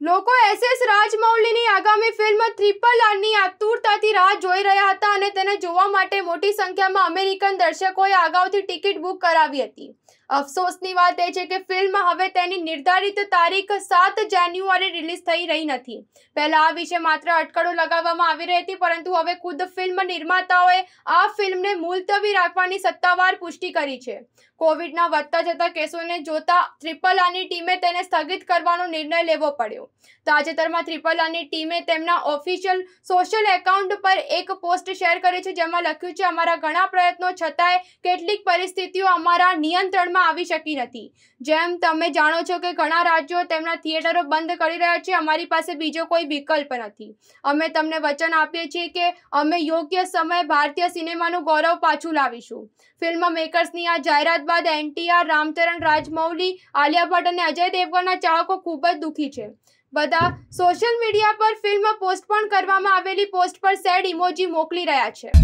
લોકો એસએસ રાજમૌલીની આગામી film triple આરની આતુરતાથી રાહ જોઈ રહ્યા હતા અને તેને જોવા માટે મોટી સંખ્યામાં અમેરિકન દર્શકોએ અગાઉથી ટિકિટ બુક કરાવી હતી અફસોસની વાત એ છે કે ફિલ્મ હવે તેની નિર્ધારિત તારીખ સાત જાન્યુઆરી રિલીઝ થઈ રહી નથી પહેલા આ વિશે માત્ર અટકળો લગાવવામાં આવી રહી હતી પરંતુ હવે ખુદ ફિલ્મ નિર્માતાઓએ આ ફિલ્મને મુલતવી રાખવાની સત્તાવાર પુષ્ટિ કરી છે કોવિડના વધતા જતા કેસોને જોતા ત્રિપલ આની ટીમે તેને સ્થગિત કરવાનો નિર્ણય લેવો પડ્યો તાજેતરમાં ત્રિપલ આની ટીમે તેમના ઓફિશિયલ સોશિયલ એકાઉન્ટ પર એક પોસ્ટ શેર કરી છે જેમાં લખ્યું છે અમારા ઘણા પ્રયત્નો છતાંય કેટલીક પરિસ્થિતિઓ અમારા નિયંત્રણમાં અમલમાં આવી શકી નથી જેમ તમે જાણો છો કે ઘણા રાજ્યો તેમના થિયેટરો બંધ કરી રહ્યા છે અમારી પાસે બીજો કોઈ વિકલ્પ નથી અમે તમને વચન આપીએ છીએ કે અમે યોગ્ય સમયે ભારતીય સિનેમાનું ગૌરવ પાછું લાવીશું ફિલ્મ મેકર્સની આ જાહેરાત બાદ એનટીઆર રામચરણ રાજમૌલી આલિયા ભટ્ટ અને અજય દેવગનના ચાહકો ખૂબ જ દુઃખી છે બધા સોશિયલ મીડિયા પર ફિલ્મ પોસ્ટ પણ કરવામાં આવેલી પોસ્ટ પર સેડ ઇમોજી મોકલી રહ્યા છે